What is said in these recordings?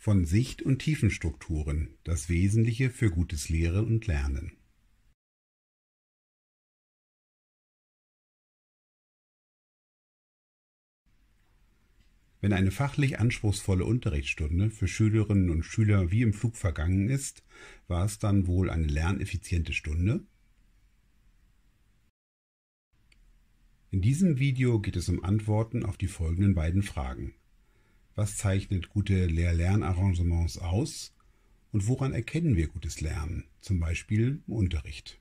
von Sicht- und Tiefenstrukturen, das Wesentliche für gutes Lehren und Lernen. Wenn eine fachlich anspruchsvolle Unterrichtsstunde für Schülerinnen und Schüler wie im Flug vergangen ist, war es dann wohl eine lerneffiziente Stunde? In diesem Video geht es um Antworten auf die folgenden beiden Fragen. Was zeichnet gute Lehr-Lernarrangements aus? Und woran erkennen wir gutes Lernen, zum Beispiel im Unterricht?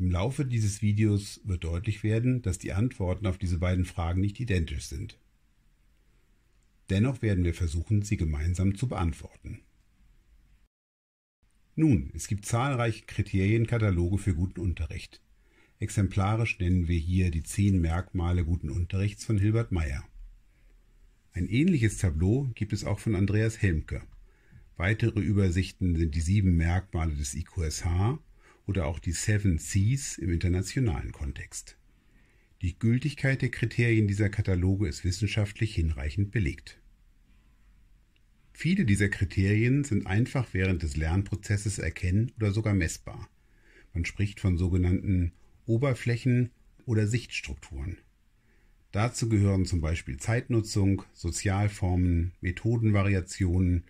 Im Laufe dieses Videos wird deutlich werden, dass die Antworten auf diese beiden Fragen nicht identisch sind. Dennoch werden wir versuchen, sie gemeinsam zu beantworten. Nun, es gibt zahlreiche Kriterienkataloge für guten Unterricht. Exemplarisch nennen wir hier die zehn Merkmale guten Unterrichts von Hilbert Meyer. Ein ähnliches Tableau gibt es auch von Andreas Helmke. Weitere Übersichten sind die sieben Merkmale des IQSH oder auch die Seven Seas im internationalen Kontext. Die Gültigkeit der Kriterien dieser Kataloge ist wissenschaftlich hinreichend belegt. Viele dieser Kriterien sind einfach während des Lernprozesses erkennen oder sogar messbar. Man spricht von sogenannten Oberflächen oder Sichtstrukturen. Dazu gehören zum Beispiel Zeitnutzung, Sozialformen, Methodenvariationen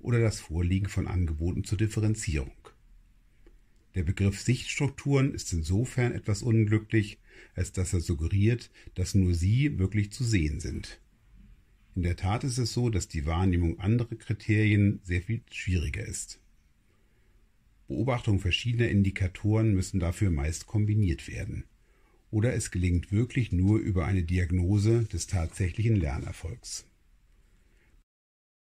oder das Vorliegen von Angeboten zur Differenzierung. Der Begriff Sichtstrukturen ist insofern etwas unglücklich, als dass er suggeriert, dass nur sie wirklich zu sehen sind. In der Tat ist es so, dass die Wahrnehmung anderer Kriterien sehr viel schwieriger ist. Beobachtungen verschiedener Indikatoren müssen dafür meist kombiniert werden oder es gelingt wirklich nur über eine Diagnose des tatsächlichen Lernerfolgs.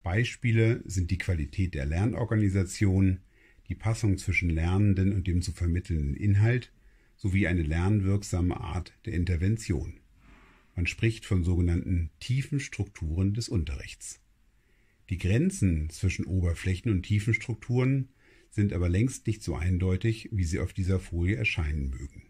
Beispiele sind die Qualität der Lernorganisation, die Passung zwischen Lernenden und dem zu vermittelnden Inhalt sowie eine lernwirksame Art der Intervention. Man spricht von sogenannten tiefen Strukturen des Unterrichts. Die Grenzen zwischen Oberflächen und tiefen Strukturen sind aber längst nicht so eindeutig, wie sie auf dieser Folie erscheinen mögen.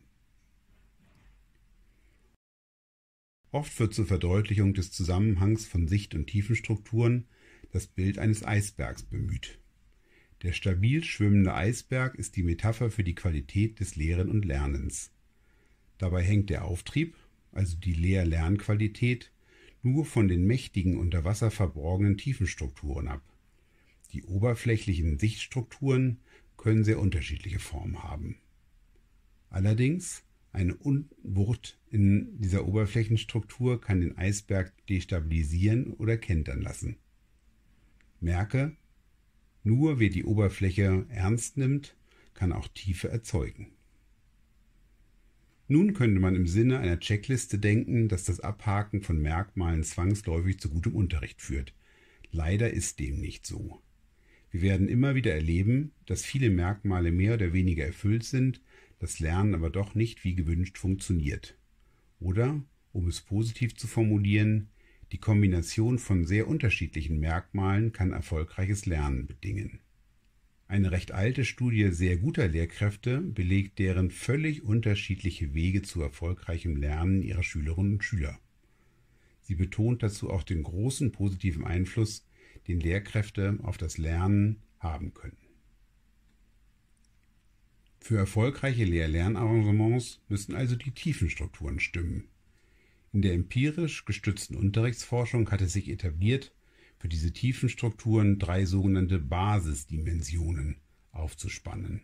Oft wird zur Verdeutlichung des Zusammenhangs von Sicht- und Tiefenstrukturen das Bild eines Eisbergs bemüht. Der stabil schwimmende Eisberg ist die Metapher für die Qualität des Lehren und Lernens. Dabei hängt der Auftrieb, also die Lehr-Lernqualität, nur von den mächtigen unter Wasser verborgenen Tiefenstrukturen ab. Die oberflächlichen Sichtstrukturen können sehr unterschiedliche Formen haben. Allerdings eine Unwucht in dieser Oberflächenstruktur kann den Eisberg destabilisieren oder kentern lassen. Merke, nur wer die Oberfläche ernst nimmt, kann auch Tiefe erzeugen. Nun könnte man im Sinne einer Checkliste denken, dass das Abhaken von Merkmalen zwangsläufig zu gutem Unterricht führt. Leider ist dem nicht so. Wir werden immer wieder erleben, dass viele Merkmale mehr oder weniger erfüllt sind, das Lernen aber doch nicht wie gewünscht funktioniert. Oder, um es positiv zu formulieren, die Kombination von sehr unterschiedlichen Merkmalen kann erfolgreiches Lernen bedingen. Eine recht alte Studie sehr guter Lehrkräfte belegt deren völlig unterschiedliche Wege zu erfolgreichem Lernen ihrer Schülerinnen und Schüler. Sie betont dazu auch den großen positiven Einfluss, den Lehrkräfte auf das Lernen haben können. Für erfolgreiche Lehr-Lernarrangements müssen also die Tiefenstrukturen stimmen. In der empirisch gestützten Unterrichtsforschung hatte sich etabliert, für diese Tiefenstrukturen drei sogenannte Basisdimensionen aufzuspannen.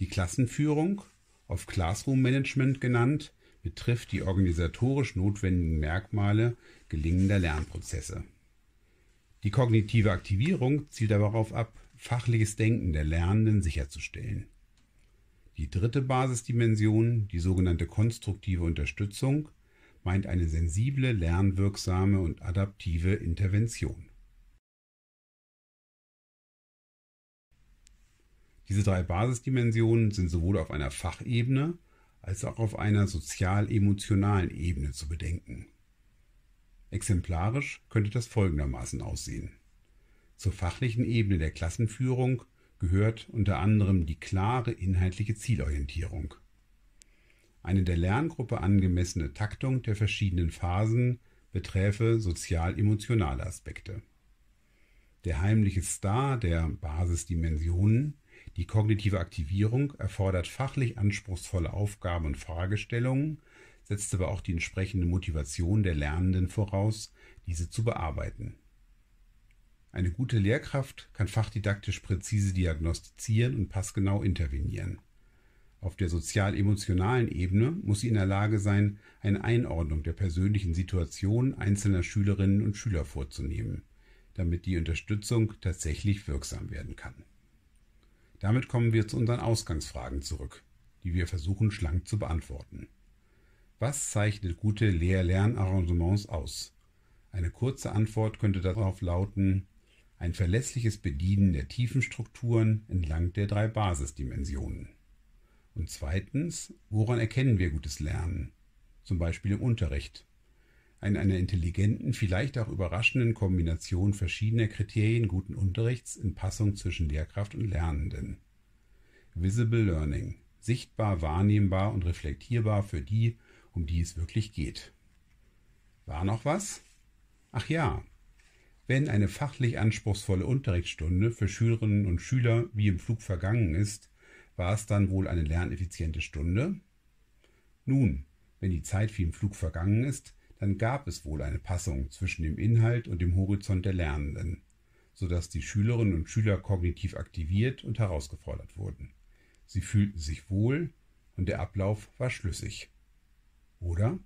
Die Klassenführung, auf Classroom Management genannt, betrifft die organisatorisch notwendigen Merkmale gelingender Lernprozesse. Die kognitive Aktivierung zielt darauf ab, fachliches Denken der Lernenden sicherzustellen. Die dritte Basisdimension, die sogenannte konstruktive Unterstützung, meint eine sensible, lernwirksame und adaptive Intervention. Diese drei Basisdimensionen sind sowohl auf einer Fachebene als auch auf einer sozial-emotionalen Ebene zu bedenken. Exemplarisch könnte das folgendermaßen aussehen. Zur fachlichen Ebene der Klassenführung gehört unter anderem die klare inhaltliche Zielorientierung. Eine der Lerngruppe angemessene Taktung der verschiedenen Phasen beträfe sozial-emotionale Aspekte. Der heimliche Star der Basisdimensionen, die kognitive Aktivierung, erfordert fachlich anspruchsvolle Aufgaben und Fragestellungen, setzt aber auch die entsprechende Motivation der Lernenden voraus, diese zu bearbeiten. Eine gute Lehrkraft kann fachdidaktisch präzise diagnostizieren und passgenau intervenieren. Auf der sozial-emotionalen Ebene muss sie in der Lage sein, eine Einordnung der persönlichen Situation einzelner Schülerinnen und Schüler vorzunehmen, damit die Unterstützung tatsächlich wirksam werden kann. Damit kommen wir zu unseren Ausgangsfragen zurück, die wir versuchen schlank zu beantworten. Was zeichnet gute Lehr-Lernarrangements aus? Eine kurze Antwort könnte darauf lauten, ein verlässliches Bedienen der Tiefenstrukturen entlang der drei Basisdimensionen. Und zweitens, woran erkennen wir gutes Lernen? Zum Beispiel im Unterricht. An einer intelligenten, vielleicht auch überraschenden Kombination verschiedener Kriterien guten Unterrichts in Passung zwischen Lehrkraft und Lernenden. Visible Learning. Sichtbar, wahrnehmbar und reflektierbar für die, um die es wirklich geht. War noch was? Ach ja, wenn eine fachlich anspruchsvolle Unterrichtsstunde für Schülerinnen und Schüler wie im Flug vergangen ist, war es dann wohl eine lerneffiziente Stunde? Nun, wenn die Zeit wie im Flug vergangen ist, dann gab es wohl eine Passung zwischen dem Inhalt und dem Horizont der Lernenden, sodass die Schülerinnen und Schüler kognitiv aktiviert und herausgefordert wurden. Sie fühlten sich wohl und der Ablauf war schlüssig. Oder?